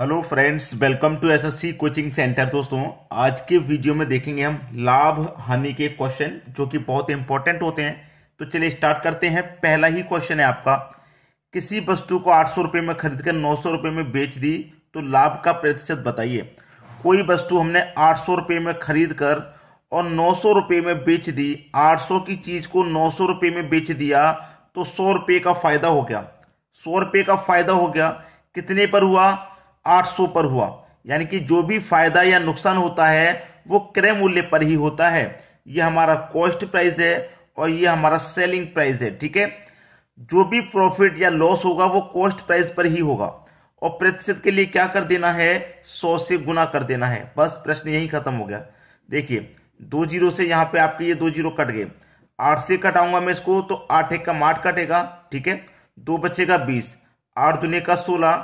hello friends welcome to SSC coaching centre दोस्तों आज के वीडियो में देखेंगे हम लाभ हानि के क्वेश्चन जो कि बहुत इंपॉर्टेंट होते हैं तो चलिए स्टार्ट करते हैं पहला ही क्वेश्चन है आपका किसी वस्तु को आठ सौ रुपये में खरीद कर नौ सौ रुपये में बेच दी तो लाभ का प्रतिशत बताइए कोई वस्तु हमने आठ सौ रुपये में खरीद कर और नौ सौ रुपये में बेच दी आठ सौ की चीज़ को नौ सौ रुपये में बेच दिया तो सौ रुपये का फायदा हो गया सौ रुपये का फायदा हो गया कितने पर हुआ 800 पर हुआ यानी कि जो भी फायदा या नुकसान होता है वो क्रय मूल्य पर ही होता है ये हमारा कॉस्ट प्राइस है और ये हमारा सेलिंग प्राइस है ठीक है जो भी प्रॉफिट या लॉस होगा वो कॉस्ट प्राइस पर ही होगा और प्रतिशत के लिए क्या कर देना है सौ से गुना कर देना है बस प्रश्न यही खत्म हो गया देखिए दो जीरो से यहाँ पे आपके ये दो जीरो कट गए आठ से कटाऊंगा मैं इसको तो आठ एक का आठ कटेगा ठीक है दो बचेगा बीस आठ दुनिया का सोलह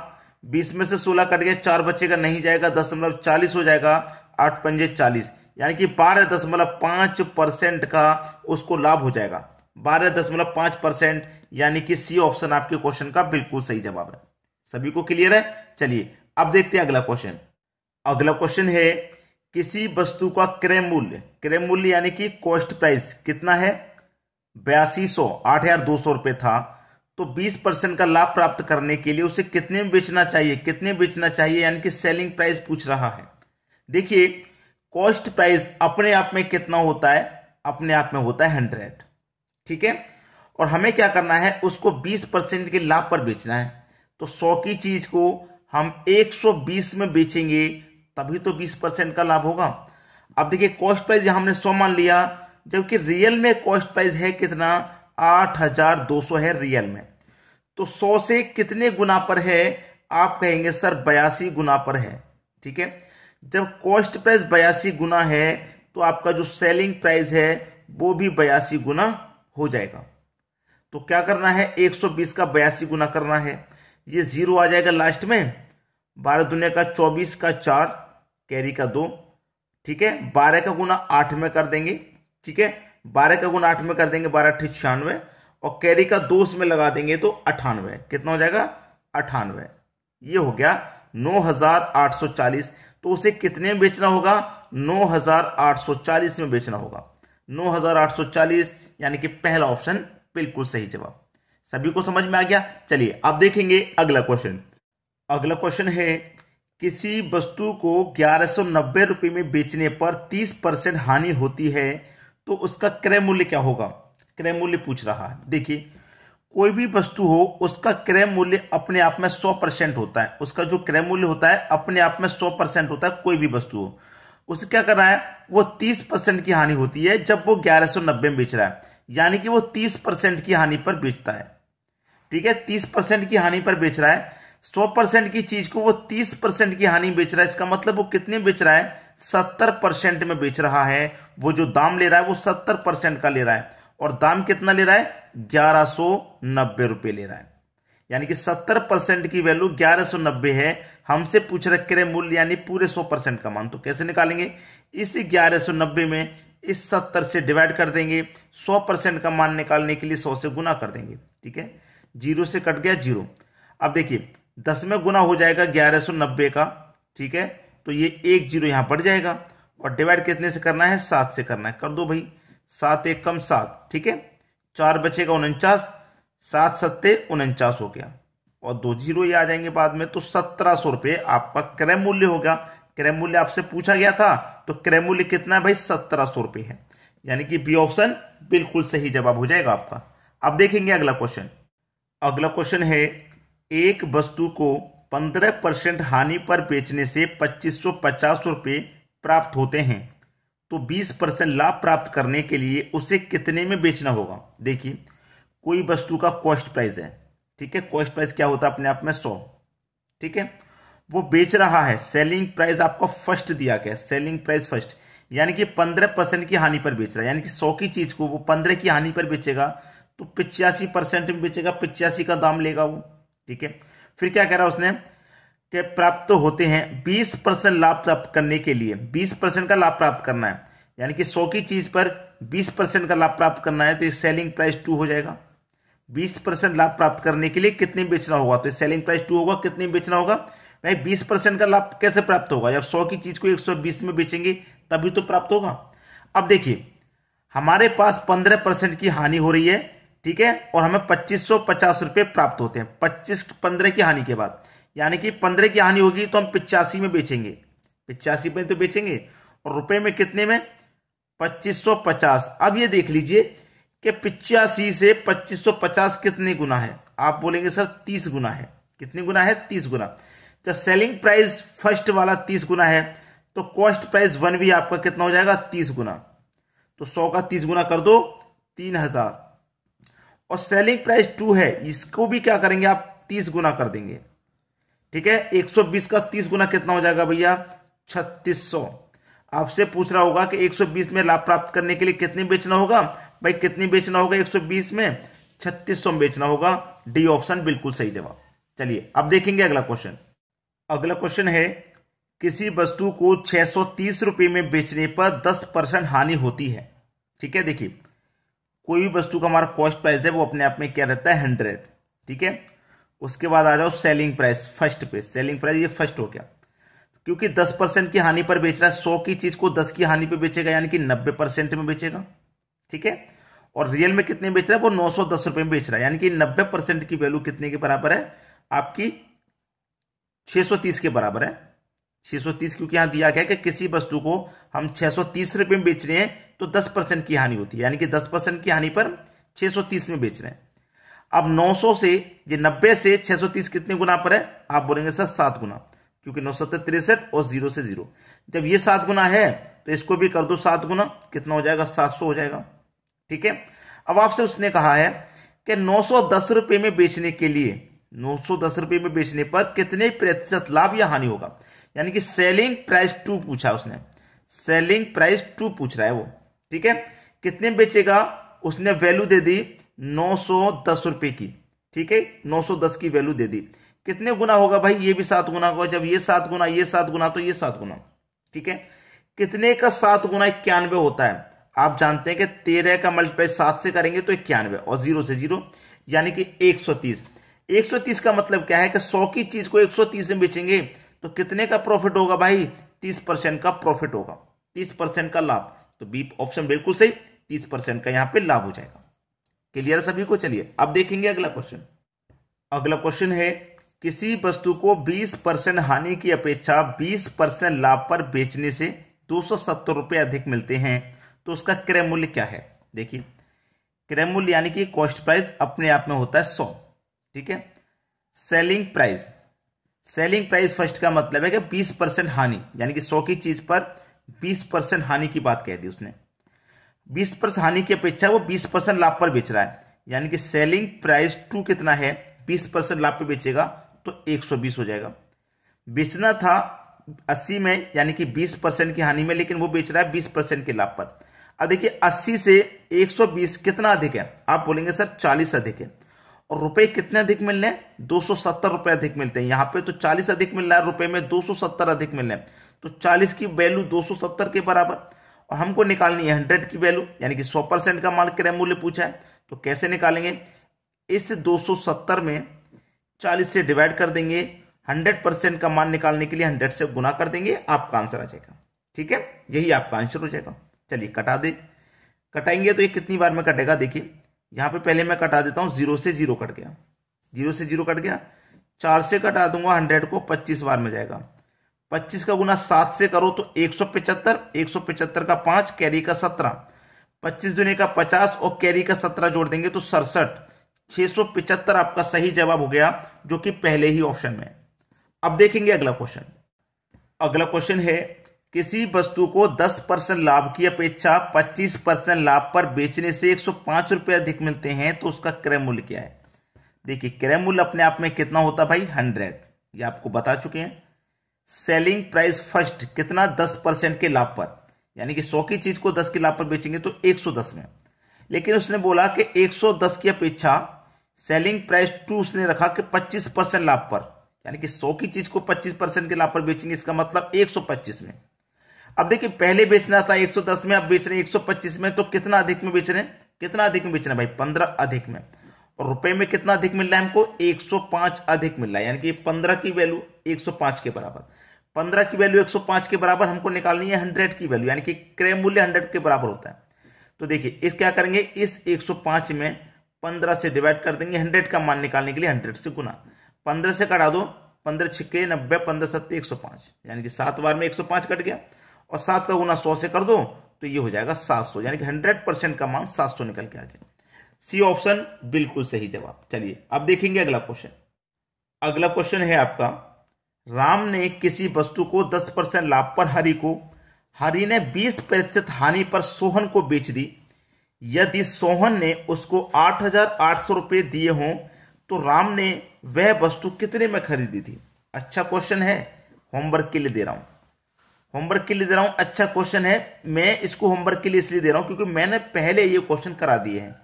बीस में से सोलह कट गया चार बचेगा नहीं जाएगा दशमलव चालीस हो जाएगा आठ पंजे चालीस यानी कि बारह दशमलव पांच परसेंट का उसको लाभ हो जाएगा बारह दशमलव पांच परसेंट यानी कि सी ऑप्शन आपके क्वेश्चन का बिल्कुल सही जवाब है सभी को क्लियर है चलिए अब देखते हैं अगला क्वेश्चन अगला क्वेश्चन है किसी वस्तु का क्रय मूल्य क्रय मूल्य यानी कि कॉस्ट प्राइस कितना है बयासी सौ आठ हजार दो सौ रुपये था तो 20 परसेंट का लाभ प्राप्त करने के लिए उसे कितने में बेचना चाहिए कितने बेचना चाहिए यानी कि सेलिंग प्राइस पूछ रहा है देखिए कॉस्ट प्राइस अपने आप में कितना होता है अपने आप में होता है हंड्रेड ठीक है और हमें क्या करना है उसको 20 परसेंट के लाभ पर बेचना है तो 100 की चीज को हम 120 में बेचेंगे तभी तो 20 परसेंट का लाभ होगा अब देखिए कॉस्ट प्राइस हमने 100 मान लिया जबकि रियल में कॉस्ट प्राइस है कितना आठ हजार दो सौ है रियल में तो सौ से कितने गुना पर है आप कहेंगे सर बयासी गुना पर है ठीक है जब कॉस्ट प्राइस बयासी गुना है तो आपका जो सेलिंग प्राइस है वो भी बयासी गुना हो जाएगा तो क्या करना है 120 का बयासी गुना करना है ये जीरो आ जाएगा लास्ट में बारह दुनिया का चौबीस का चार कैरी का दो ठीक है बारह का गुना आठ में कर देंगे ठीक है बारह का गुण आठ में कर देंगे बारह अठी छियानवे और कैरी का दो में लगा देंगे तो अठानवे कितना हो जाएगा अठानवे ये हो गया नौ हजार आठ सौ चालीस तो उसे कितने में बेचना होगा नौ हजार आठ सौ चालीस में बेचना होगा नौ हजार आठ सौ चालीस यानी कि पहला ऑप्शन बिल्कुल सही जवाब सभी को समझ में आ गया चलिए आप देखेंगे अगला क्वेश्चन अगला क्वेश्चन है किसी वस्तु को ग्यारह सौ नब्बे रुपए में बेचने पर तीस परसेंट हानि होती है तो उसका क्रय मूल्य क्या होगा क्रय मूल्य पूछ रहा है देखिए कोई भी वस्तु हो उसका क्रय मूल्य अपने आप में सौ परसेंट होता है उसका जो क्रय मूल्य होता है अपने आप में सौ परसेंट होता है कोई भी वस्तु हो उसे क्या कर रहा है वो तीस परसेंट की हानि होती है जब वो ग्यारह सौ नब्बे में बेच रहा है यानी कि वो तीस परसेंट की हानि पर बेचता है ठीक है तीस परसेंट की हानि पर बेच रहा है सौ परसेंट की चीज को वो तीस परसेंट की हानि बेच रहा है इसका मतलब वो कितने बेच रहा है सत्तर परसेंट में बेच रहा है वो जो दाम ले रहा है वो सत्तर परसेंट का ले रहा है और दाम कितना ले रहा है ग्यारह सो नब्बे रुपए ले रहा है यानी कि सत्तर परसेंट की वैल्यू ग्यारह सौ नब्बे है हमसे पूछ रखे रहे मूल्य यानी पूरे सौ परसेंट का मान तो कैसे निकालेंगे इसी ग्यारह सो नब्बे में इस सत्तर से डिवाइड कर देंगे सौ परसेंट का मान निकालने के लिए सौ से गुना कर देंगे ठीक है जीरो से कट गया जीरो अब देखिए दस में गुना हो जाएगा ग्यारह सौ नब्बे का ठीक है तो ये एक जीरो यहां बढ़ जाएगा और डिवाइड कितने से करना है सात से करना है कर दो भाई सात एक कम सात ठीक है चार बचेगा उनचास सात सत्ते उनचास हो गया और दो जीरो ये आ जाएंगे बाद में तो सत्रह सौ रुपये आपका क्रय मूल्य होगा क्रय मूल्य आपसे पूछा गया था तो क्रय मूल्य कितना है भाई सत्रह सौ रुपये है यानी कि बी ऑप्शन बिल्कुल सही जवाब हो जाएगा आपका अब देखेंगे अगला क्वेश्चन अगला क्वेश्चन है एक वस्तु को पंद्रह परसेंट हानि पर बेचने से पच्चीस सौ पचास रुपये प्राप्त होते हैं तो बीस परसेंट लाभ प्राप्त करने के लिए उसे कितने में बेचना होगा देखिए कोई वस्तु का कॉस्ट प्राइस है ठीक है कॉस्ट प्राइस क्या होता है अपने आप में सौ ठीक है वो बेच रहा है सेलिंग प्राइस आपको फर्स्ट दिया गया सेलिंग प्राइस फर्स्ट यानी कि पंद्रह परसेंट की हानि पर बेच रहा है यानी कि सौ की चीज को वो पंद्रह की हानि पर बेचेगा तो पिचासी परसेंट में बेचेगा पिचासी का दाम लेगा वो ठीक है फिर क्या कह रहा है उसने कि प्राप्त तो होते हैं 20 परसेंट लाभ प्राप्त करने के लिए 20 परसेंट का लाभ प्राप्त करना है यानी कि 100 की चीज पर 20 परसेंट का लाभ प्राप्त करना है तो ये सेलिंग प्राइस टू हो जाएगा 20 परसेंट लाभ प्राप्त करने के लिए कितने बेचना होगा तो सेलिंग प्राइस टू होगा कितने बेचना होगा भाई बीस परसेंट का लाभ कैसे प्राप्त होगा जब सौ की चीज को एक में बेचेंगे तभी तो प्राप्त होगा अब देखिए हमारे पास पंद्रह परसेंट की हानि हो रही है ठीक है और हमें पच्चीस सौ पचास रुपये प्राप्त होते हैं पच्चीस पंद्रह की हानि के बाद यानी कि पंद्रह की हानि होगी तो हम पिचासी में बेचेंगे पिचासी में तो बेचेंगे और रुपए में कितने में पच्चीस सौ पचास अब ये देख लीजिए कि पिचासी से पच्चीस सौ पचास कितने गुना है आप बोलेंगे सर तीस गुना है कितने गुना है तीस गुना जब सेलिंग प्राइस फर्स्ट वाला तीस गुना है तो कॉस्ट प्राइस वन भी आपका कितना हो जाएगा तीस गुना तो सौ का तीस गुना कर दो तीन हजार और सेलिंग प्राइस टू है इसको भी क्या करेंगे आप तीस गुना कर देंगे ठीक है एक सौ बीस का तीस गुना कितना हो जाएगा भैया छत्तीस सौ आपसे पूछ रहा होगा कि एक सौ बीस में लाभ प्राप्त करने के लिए कितनी बेचना होगा भाई कितनी बेचना होगा एक सौ बीस में छत्तीस में बेचना होगा डी ऑप्शन बिल्कुल सही जवाब चलिए अब देखेंगे अगला क्वेश्चन अगला क्वेश्चन है किसी वस्तु को छह सौ तीस रुपए में बेचने पर दस परसेंट हानि होती है ठीक है देखिए कोई भी वस्तु का हमारा कॉस्ट प्राइस है वो अपने आप में क्या रहता है हंड्रेड ठीक है उसके बाद आ जाओ सेलिंग प्राइस फर्स्ट पे सेलिंग प्राइस ये फर्स्ट हो गया क्योंकि दस परसेंट की हानि पर बेच रहा है सौ की चीज को दस की हानि पर बेचेगा यानी कि नब्बे परसेंट में बेचेगा ठीक है और रियल में कितने बेच रहा है वो नौ सौ दस रुपए में बेच रहा है यानी कि नब्बे परसेंट की वैल्यू कितने के बराबर है आपकी छह सौ तीस के बराबर है तीस क्योंकि यहां दिया गया कि किसी वस्तु को हम सौ तीस रुपए में बेच रहे हैं तो 10 परसेंट की हानि होती है यानी कि 10 परसेंट की हानि पर 630 में बेच रहे हैं अब 900 से ये 90 से 630 कितने गुना पर है आप बोलेंगे सर सात गुना क्योंकि नौ सत्तर तिरसठ और जीरो से जीरो जब ये सात गुना है तो इसको भी कर दो सात गुना कितना हो जाएगा सात हो जाएगा ठीक है अब आपसे उसने कहा है कि नौ रुपए में बेचने के लिए नौ रुपए में बेचने पर कितने प्रतिशत लाभ या हानि होगा यानी कि सेलिंग प्राइस टू पूछा उसने सेलिंग प्राइस टू पूछ रहा है वो ठीक है कितने बेचेगा उसने वैल्यू दे दी नौ सौ दस रुपए की ठीक है नौ सौ दस की वैल्यू दे दी कितने गुना होगा भाई ये भी सात गुना होगा जब ये सात गुना ये सात गुना तो ये सात गुना ठीक है कितने का सात गुना इक्यानवे होता है आप जानते हैं कि तेरह का मल्टीप्लाई सात से करेंगे तो इक्यानवे और जीरो से जीरो यानी कि एक सौ तीस एक सौ तीस का मतलब क्या है कि सौ की चीज को एक सौ तीस में बेचेंगे तो कितने का प्रॉफिट होगा भाई तीस परसेंट का प्रॉफिट होगा तीस परसेंट का लाभ तो बी ऑप्शन बिल्कुल सही तीस परसेंट का यहां पे लाभ हो जाएगा क्लियर सभी को चलिए अब देखेंगे अगला क्वेश्चन अगला क्वेश्चन है किसी वस्तु को 20 परसेंट हानि की अपेक्षा 20 परसेंट लाभ पर बेचने से दो रुपए अधिक मिलते हैं तो उसका क्रय मूल्य क्या है देखिए क्रय मूल्य यानी कि कॉस्ट प्राइस अपने आप में होता है सौ ठीक है selling price selling price first का मतलब है कि 20 परसेंट हानि यानी कि सौ की चीज पर बीस परसेंट हानि की बात कह दी उसने बीस परसेंट हानि की अपेक्षा वो बीस परसेंट लाभ पर बेच रहा है यानी कि सेलिंग प्राइस टू कितना है बीस परसेंट लाभ पर बेचेगा तो एक सौ बीस हो जाएगा बेचना था अस्सी में यानी कि बीस परसेंट की हानि में लेकिन वो बेच रहा है बीस परसेंट के लाभ पर अब देखिए अस्सी से एक सौ बीस कितना अधिक है आप बोलेंगे सर चालीस अधिक है और रुपए कितने अधिक मिलने दो सौ सत्तर रुपए अधिक मिलते हैं यहां पे तो चालीस अधिक मिल रहा है रुपए में दो सौ सत्तर अधिक मिलने हैं तो 40 की वैल्यू 270 के बराबर और हमको निकालनी है 100 की वैल्यू यानी कि 100 परसेंट का माल क्रय मूल्य पूछा है तो कैसे निकालेंगे इस 270 में 40 से डिवाइड कर देंगे 100 परसेंट का मान निकालने के लिए 100 से गुना कर देंगे आपका आंसर आ जाएगा ठीक है यही आपका आंसर हो जाएगा चलिए कटा दे कटाएंगे तो ये कितनी बार में कटेगा देखिए यहां पे पहले मैं कटा देता हूं जीरो से जीरो कट गया जीरो से जीरो कट गया चार से कटा दूंगा हंड्रेड को पच्चीस बार में जाएगा पच्चीस का गुना सात से करो तो एक सौ पिचहत्तर एक सौ पिचहत्तर का पांच कैरी का सत्रह पच्चीस दुनिया का पचास और कैरी का सत्रह जोड़ देंगे तो सड़सठ छह सौ पिचहत्तर आपका सही जवाब हो गया जो कि पहले ही ऑप्शन में अब देखेंगे अगला क्वेश्चन अगला क्वेश्चन है किसी वस्तु को 10 परसेंट लाभ की अपेक्षा 25 परसेंट लाभ पर बेचने से एक सौ रुपए अधिक मिलते हैं तो उसका क्रय मूल्य क्या है देखिए क्रय मूल्य अपने आप में कितना होता भाई हंड्रेड ये आपको बता चुके हैं सेलिंग प्राइस फर्स्ट कितना दस परसेंट के लाभ पर यानी कि सौ की चीज को दस के लाभ पर बेचेंगे तो एक सौ दस में लेकिन उसने बोला कि एक सौ दस की अपेक्षा सेलिंग प्राइस टू उसने रखा कि पच्चीस परसेंट लाभ पर यानी कि सौ की चीज को पच्चीस परसेंट के लाभ पर बेचेंगे इसका मतलब एक सौ पच्चीस में अब देखिए पहले बेचना था एक सौ दस में अब बेच रहे हैं एक सौ पच्चीस में तो कितना अधिक में बेच रहे हैं कितना अधिक में बेचना भाई पंद्रह अधिक में और रुपए में कितना अधिक मिल रहा है हमको एक सौ पांच अधिक मिल रहा है यानी कि पंद्रह की वैल्यू 105 के बराबर 15 की वैल्यू 105 के बराबर हमको निकालनी है 100 की वैल्यू यानी कि क्रय मूल्य 100 के बराबर होता है तो देखिए इस क्या करेंगे इस 105 में 15 से डिवाइड कर देंगे 100 का मान निकालने के लिए 100 से गुना 15 से कटा दो पंद्रह छिक्के नब्बे पंद्रह सत्तर एक सौ पाँच यानी कि सात बार में एक सौ पाँच कट गया और सात का गुना सौ से कर दो तो ये हो जाएगा सात सौ यानी कि हंड्रेड परसेंट का मान सात सौ निकल के आ गया सी ऑप्शन बिल्कुल सही जवाब चलिए अब देखेंगे अगला क्वेश्चन अगला क्वेश्चन है आपका राम ने किसी वस्तु को 10 परसेंट लाभ पर हरि को हरि ने 20 प्रतिशत हानि पर सोहन को बेच दी यदि सोहन ने उसको आठ हजार आठ सौ रुपये दिए हों तो राम ने वह वस्तु कितने में खरीदी थी अच्छा क्वेश्चन है होमवर्क के लिए दे रहा हूँ होमवर्क के लिए दे रहा हूँ अच्छा क्वेश्चन है मैं इसको होमवर्क के लिए इसलिए दे रहा हूँ क्योंकि मैंने पहले ये क्वेश्चन करा दिए हैं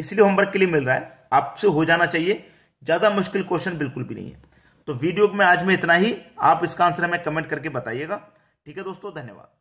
इसलिए होमवर्क के लिए मिल रहा है आपसे हो जाना चाहिए ज़्यादा मुश्किल क्वेश्चन बिल्कुल भी नहीं है तो वीडियो में आज में इतना ही आप इसका आंसर हमें कमेंट करके बताइएगा ठीक है दोस्तों धन्यवाद